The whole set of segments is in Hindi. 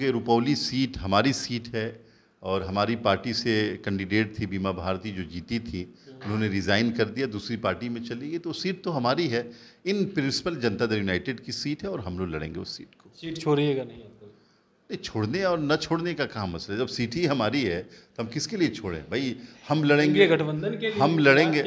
क्योंकि रुपौली सीट हमारी सीट है और हमारी पार्टी से कैंडिडेट थी बीमा भारती जो जीती थी उन्होंने रिज़ाइन कर दिया दूसरी पार्टी में चली गई तो सीट तो हमारी है इन प्रिंसिपल जनता दल यूनाइटेड की सीट है और हम लोग लड़ेंगे उस सीट को सीट छोड़िएगा नहीं नहीं छोड़ने और न छोड़ने का कहाँ मसला है जब सीट ही हमारी है तो हम किसके लिए छोड़ें भाई हम लड़ेंगे गठबंधन के लिए हम लड़ेंगे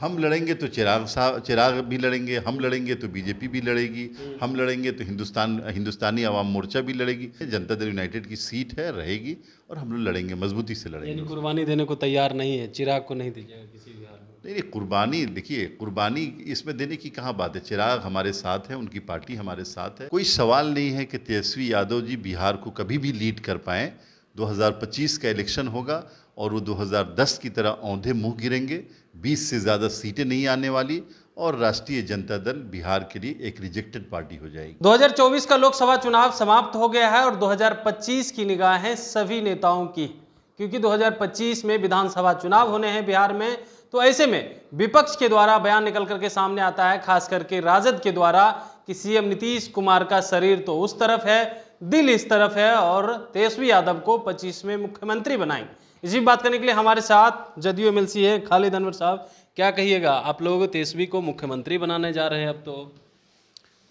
हम लड़ेंगे तो चिराग साहब चिराग भी लड़ेंगे हम लड़ेंगे तो बीजेपी भी लड़ेगी हम लड़ेंगे तो हिंदुस्तान हिंदुस्तानी आवाम मोर्चा भी लड़ेगी जनता दल यूनाइटेड की सीट है रहेगी और हम लोग लड़ेंगे मजबूती से लड़ेंगे कुर्बानी देने को तैयार नहीं है चिराग को नहीं दीजिएगा किसी भी नहीं नहीं कुर्बानी देखिए कुर्बानी इसमें देने की कहाँ बात है चिराग हमारे साथ है उनकी पार्टी हमारे साथ है कोई सवाल नहीं है कि तेजस्वी यादव जी बिहार को कभी भी लीड कर पाएँ 2025 का इलेक्शन होगा और वो 2010 की तरह औंधे मुंह गिरेंगे 20 से ज़्यादा सीटें नहीं आने वाली और राष्ट्रीय जनता दल बिहार के लिए एक रिजेक्टेड पार्टी हो जाएगी 2024 का लोकसभा चुनाव समाप्त हो गया है और 2025 की निगाहें सभी नेताओं की क्योंकि 2025 में विधानसभा चुनाव होने हैं बिहार में तो ऐसे में विपक्ष के द्वारा बयान निकल करके सामने आता है खास करके राजद के द्वारा कि सीएम नीतीश कुमार का शरीर तो उस तरफ है दिल इस तरफ है और तेजस्वी यादव को पच्चीसवें मुख्यमंत्री बनाएंगे इसी बात करने के लिए हमारे साथ जदयू एम है खालिद अनवर साहब क्या कहिएगा आप लोग तेजस्वी को मुख्यमंत्री बनाने जा रहे हैं अब तो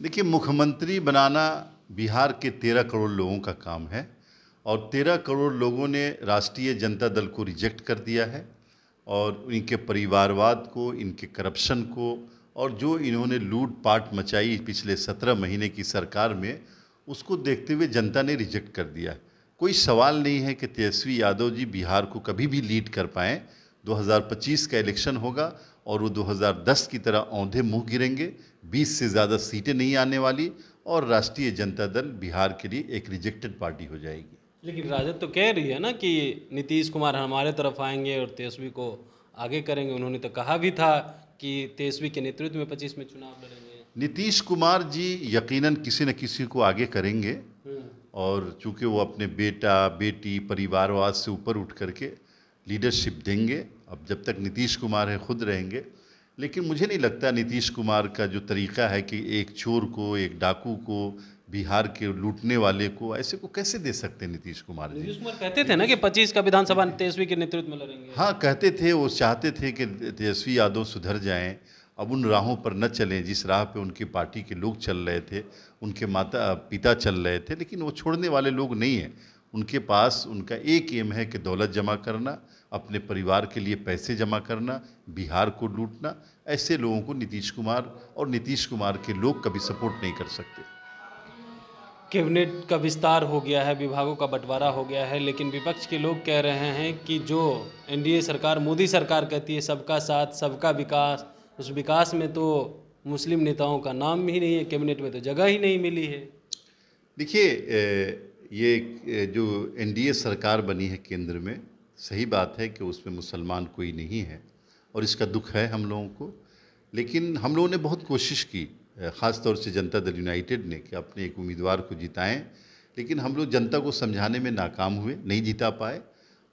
देखिए मुख्यमंत्री बनाना बिहार के तेरह करोड़ लोगों का काम है और तेरह करोड़ लोगों ने राष्ट्रीय जनता दल को रिजेक्ट कर दिया है और इनके परिवारवाद को इनके करप्शन को और जो इन्होंने लूट पाट मचाई पिछले सत्रह महीने की सरकार में उसको देखते हुए जनता ने रिजेक्ट कर दिया कोई सवाल नहीं है कि तेजस्वी यादव जी बिहार को कभी भी लीड कर पाएँ 2025 का इलेक्शन होगा और वो 2010 की तरह औंधे मुंह गिरेंगे 20 से ज़्यादा सीटें नहीं आने वाली और राष्ट्रीय जनता दल बिहार के लिए एक रिजेक्टेड पार्टी हो जाएगी लेकिन राजद तो कह रही है ना कि नीतीश कुमार हमारे तरफ आएंगे और तेजस्वी को आगे करेंगे उन्होंने तो कहा भी था कि तेजस्वी के नेतृत्व में पच्चीस में चुनाव लड़ेंगे नीतीश कुमार जी यकीनन किसी न किसी को आगे करेंगे और चूंकि वो अपने बेटा बेटी परिवारवाद से ऊपर उठ करके लीडरशिप देंगे अब जब तक नीतीश कुमार है खुद रहेंगे लेकिन मुझे नहीं लगता नीतीश कुमार का जो तरीका है कि एक चोर को एक डाकू को बिहार के लूटने वाले को ऐसे को कैसे दे सकते नीतीश कुमार जी नीतीश कुमार कहते थे ना कि 25 का विधानसभा तेजस्वी के नेतृत्व में लड़ेंगे हाँ कहते थे वो चाहते थे कि तेजस्वी यादव सुधर जाएं अब उन राहों पर न चलें जिस राह पे उनकी पार्टी के लोग चल रहे थे उनके माता पिता चल रहे थे लेकिन वो छोड़ने वाले लोग नहीं हैं उनके पास उनका एक एम है कि दौलत जमा करना अपने परिवार के लिए पैसे जमा करना बिहार को लूटना ऐसे लोगों को नीतीश कुमार और नीतीश कुमार के लोग कभी सपोर्ट नहीं कर सकते कैबिनेट का विस्तार हो गया है विभागों का बंटवारा हो गया है लेकिन विपक्ष के लोग कह रहे हैं कि जो एनडीए सरकार मोदी सरकार कहती है सबका साथ सबका विकास उस विकास में तो मुस्लिम नेताओं का नाम ही नहीं है कैबिनेट में तो जगह ही नहीं मिली है देखिए ये जो एनडीए सरकार बनी है केंद्र में सही बात है कि उसमें मुसलमान कोई नहीं है और इसका दुख है हम लोगों को लेकिन हम लोगों ने बहुत कोशिश की ख़ास तौर से जनता दल यूनाइटेड ने कि अपने एक उम्मीदवार को जिताएं लेकिन हम लोग जनता को समझाने में नाकाम हुए नहीं जीता पाए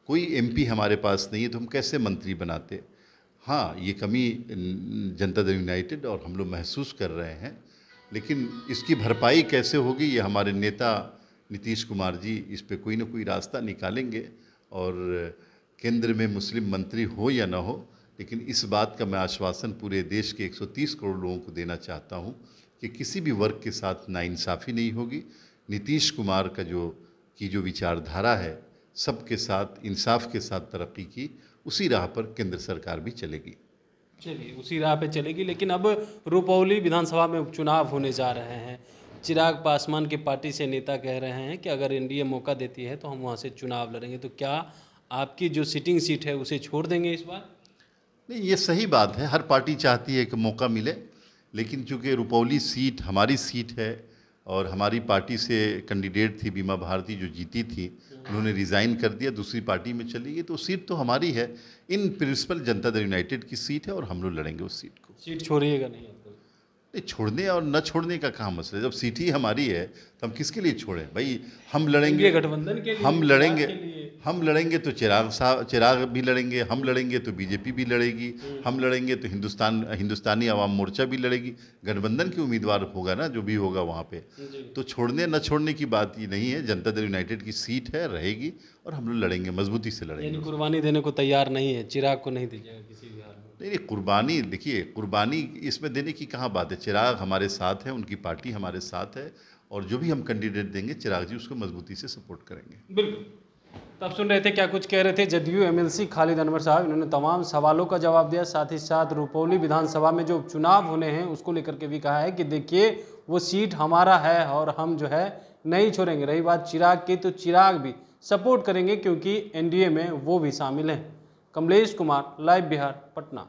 कोई एमपी हमारे पास नहीं है तो हम कैसे मंत्री बनाते हाँ ये कमी जनता दल यूनाइटेड और हम लोग महसूस कर रहे हैं लेकिन इसकी भरपाई कैसे होगी ये हमारे नेता नीतीश कुमार जी इस पे कोई ना कोई रास्ता निकालेंगे और केंद्र में मुस्लिम मंत्री हो या ना हो लेकिन इस बात का मैं आश्वासन पूरे देश के 130 करोड़ लोगों को देना चाहता हूँ कि किसी भी वर्ग के साथ नाइंसाफ़ी नहीं होगी नीतीश कुमार का जो की जो विचारधारा है सबके साथ इंसाफ के साथ तरक्की की उसी राह पर केंद्र सरकार भी चलेगी चलिए उसी राह पे चलेगी लेकिन अब रुपौली विधानसभा में उपचुनाव होने जा रहे हैं चिराग पासवान की पार्टी से नेता कह रहे हैं कि अगर एनडीए मौका देती है तो हम वहाँ से चुनाव लड़ेंगे तो क्या आपकी जो सिटिंग सीट है उसे छोड़ देंगे इस बार नहीं ये सही बात है हर पार्टी चाहती है कि मौका मिले लेकिन चूँकि रुपौली सीट हमारी सीट है और हमारी पार्टी से कैंडिडेट थी बीमा भारती जो जीती थी उन्होंने रिज़ाइन कर दिया दूसरी पार्टी में चली गई तो सीट तो हमारी है इन प्रिंसिपल जनता दल यूनाइटेड की सीट है और हम लोग लड़ेंगे उस सीट को सीट छोड़िएगा नहीं तो। छोड़ने और न छोड़ने का कहाँ मसला जब सीट ही हमारी है तो हम किसके लिए छोड़ें भाई हम लड़ेंगे गठबंधन के लिए हम लड़ेंगे हम लड़ेंगे तो चिराग साहब चिराग भी लड़ेंगे हम लड़ेंगे तो बीजेपी भी लड़ेगी हम लड़ेंगे तो हिंदुस्तान हिंदुस्तानी आवाम मोर्चा भी लड़ेगी गठबंधन के उम्मीदवार होगा ना जो भी होगा वहाँ पे तो छोड़ने न छोड़ने की बात ये नहीं है जनता दल यूनाइटेड की सीट है रहेगी और हम लोग लड़ेंगे मजबूती से लड़ेंगे कुर्बानी देने को तैयार नहीं है चिराग को नहीं दीजिएगा किसी भी नहीं नहीं कुर्बानी देखिए कुर्बानी इसमें देने की कहाँ बात है चिराग हमारे साथ है उनकी पार्टी हमारे साथ है और जो भी हम कैंडिडेट देंगे चिराग जी उसको मजबूती से सपोर्ट करेंगे बिल्कुल तब सुन रहे थे क्या कुछ कह रहे थे जदयू एमएलसी खालिद अनवर साहब इन्होंने तमाम सवालों का जवाब दिया साथ ही साथ रुपौली विधानसभा में जो चुनाव होने हैं उसको लेकर के भी कहा है कि देखिए वो सीट हमारा है और हम जो है नहीं छोड़ेंगे रही बात चिराग की तो चिराग भी सपोर्ट करेंगे क्योंकि एनडीए में वो भी शामिल हैं कमलेश कुमार लाइव बिहार पटना